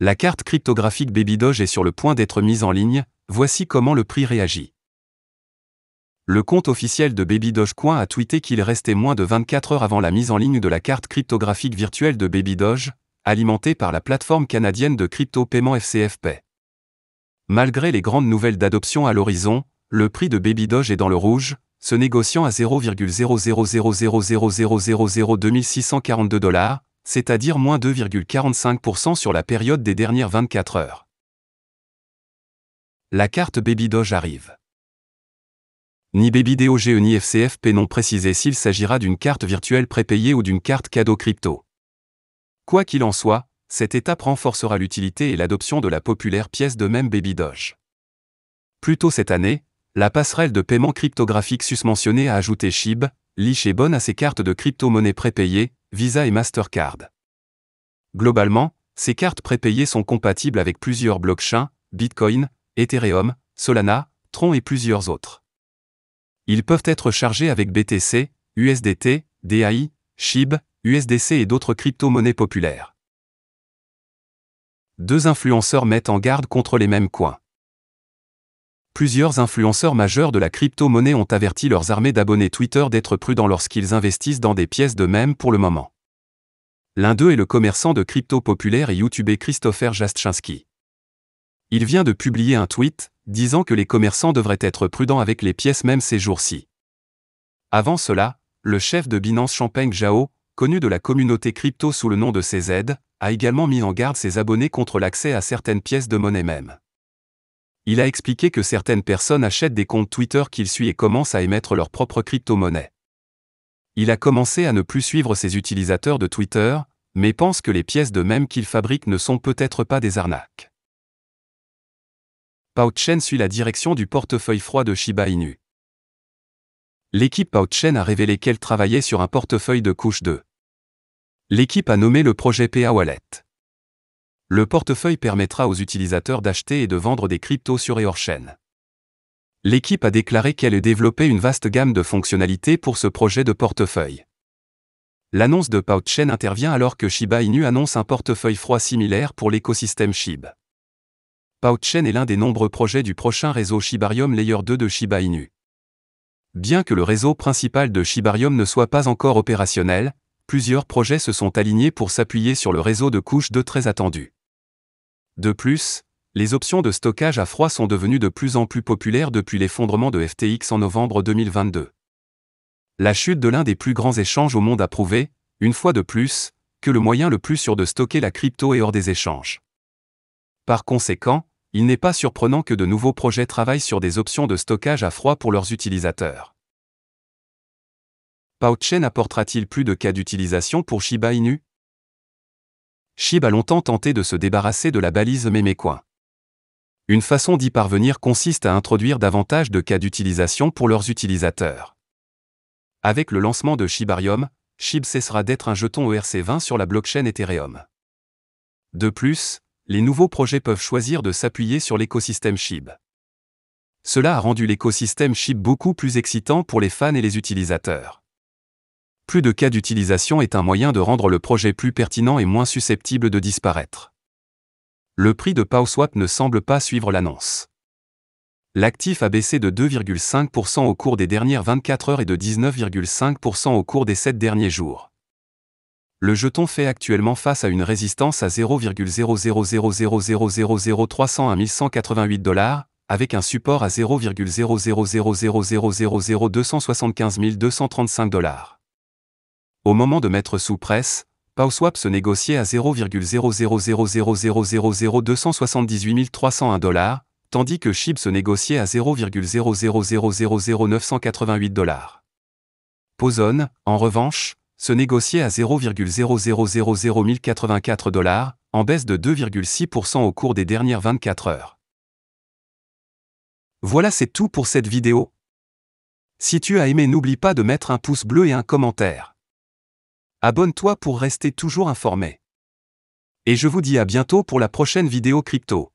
La carte cryptographique Babydoge est sur le point d'être mise en ligne, voici comment le prix réagit. Le compte officiel de Baby Coin a tweeté qu'il restait moins de 24 heures avant la mise en ligne de la carte cryptographique virtuelle de Baby Doge, alimentée par la plateforme canadienne de crypto-paiement FCFP. Malgré les grandes nouvelles d'adoption à l'horizon, le prix de Baby Doge est dans le rouge, se négociant à 0,0000002642 dollars, c'est-à-dire moins 2,45% sur la période des dernières 24 heures. La carte Baby Doge arrive. Ni Baby DOGE ni FCFP n'ont précisé s'il s'agira d'une carte virtuelle prépayée ou d'une carte cadeau crypto. Quoi qu'il en soit, cette étape renforcera l'utilité et l'adoption de la populaire pièce de même Baby Doge. Plus tôt cette année, la passerelle de paiement cryptographique susmentionnée a ajouté SHIB, Lich et Bonne à ses cartes de crypto-monnaie prépayées, Visa et Mastercard. Globalement, ces cartes prépayées sont compatibles avec plusieurs blockchains, Bitcoin, Ethereum, Solana, Tron et plusieurs autres. Ils peuvent être chargés avec BTC, USDT, DAI, SHIB, USDC et d'autres crypto-monnaies populaires. Deux influenceurs mettent en garde contre les mêmes coins. Plusieurs influenceurs majeurs de la crypto-monnaie ont averti leurs armées d'abonnés Twitter d'être prudents lorsqu'ils investissent dans des pièces de même pour le moment. L'un d'eux est le commerçant de crypto populaire et youtubeur Christopher Jastchinski. Il vient de publier un tweet disant que les commerçants devraient être prudents avec les pièces même ces jours-ci. Avant cela, le chef de Binance Champagne Zhao, connu de la communauté crypto sous le nom de CZ, a également mis en garde ses abonnés contre l'accès à certaines pièces de monnaie même il a expliqué que certaines personnes achètent des comptes Twitter qu'il suit et commencent à émettre leur propre crypto-monnaie. Il a commencé à ne plus suivre ses utilisateurs de Twitter, mais pense que les pièces de même qu'il fabrique ne sont peut-être pas des arnaques. Chen suit la direction du portefeuille froid de Shiba Inu. L'équipe Chen a révélé qu'elle travaillait sur un portefeuille de couche 2. L'équipe a nommé le projet PA Wallet le portefeuille permettra aux utilisateurs d'acheter et de vendre des cryptos sur et chaîne. L'équipe a déclaré qu'elle ait développé une vaste gamme de fonctionnalités pour ce projet de portefeuille. L'annonce de Pouchchain intervient alors que Shiba Inu annonce un portefeuille froid similaire pour l'écosystème SHIB. Pouchchain est l'un des nombreux projets du prochain réseau Shibarium Layer 2 de Shiba Inu. Bien que le réseau principal de Shibarium ne soit pas encore opérationnel, plusieurs projets se sont alignés pour s'appuyer sur le réseau de couches 2 très attendu. De plus, les options de stockage à froid sont devenues de plus en plus populaires depuis l'effondrement de FTX en novembre 2022. La chute de l'un des plus grands échanges au monde a prouvé, une fois de plus, que le moyen le plus sûr de stocker la crypto est hors des échanges. Par conséquent, il n'est pas surprenant que de nouveaux projets travaillent sur des options de stockage à froid pour leurs utilisateurs. PowChain apportera-t-il plus de cas d'utilisation pour Shiba Inu SHIB a longtemps tenté de se débarrasser de la balise Mémécoin. Une façon d'y parvenir consiste à introduire davantage de cas d'utilisation pour leurs utilisateurs. Avec le lancement de Shibarium, Shib cessera d'être un jeton ERC20 sur la blockchain Ethereum. De plus, les nouveaux projets peuvent choisir de s'appuyer sur l'écosystème Shib. Cela a rendu l'écosystème Shib beaucoup plus excitant pour les fans et les utilisateurs plus de cas d'utilisation est un moyen de rendre le projet plus pertinent et moins susceptible de disparaître. Le prix de PowSwap ne semble pas suivre l'annonce. L'actif a baissé de 2,5% au cours des dernières 24 heures et de 19,5% au cours des 7 derniers jours. Le jeton fait actuellement face à une résistance à 1188 dollars, avec un support à 0,000000275235$. dollars. Au moment de mettre sous presse, PowSwap se négociait à 0,000000278301 tandis que SHIB se négociait à 0,0000988 dollars. Pozone, en revanche, se négociait à 0,0000084 dollars, en baisse de 2,6% au cours des dernières 24 heures. Voilà c'est tout pour cette vidéo. Si tu as aimé n'oublie pas de mettre un pouce bleu et un commentaire. Abonne-toi pour rester toujours informé. Et je vous dis à bientôt pour la prochaine vidéo crypto.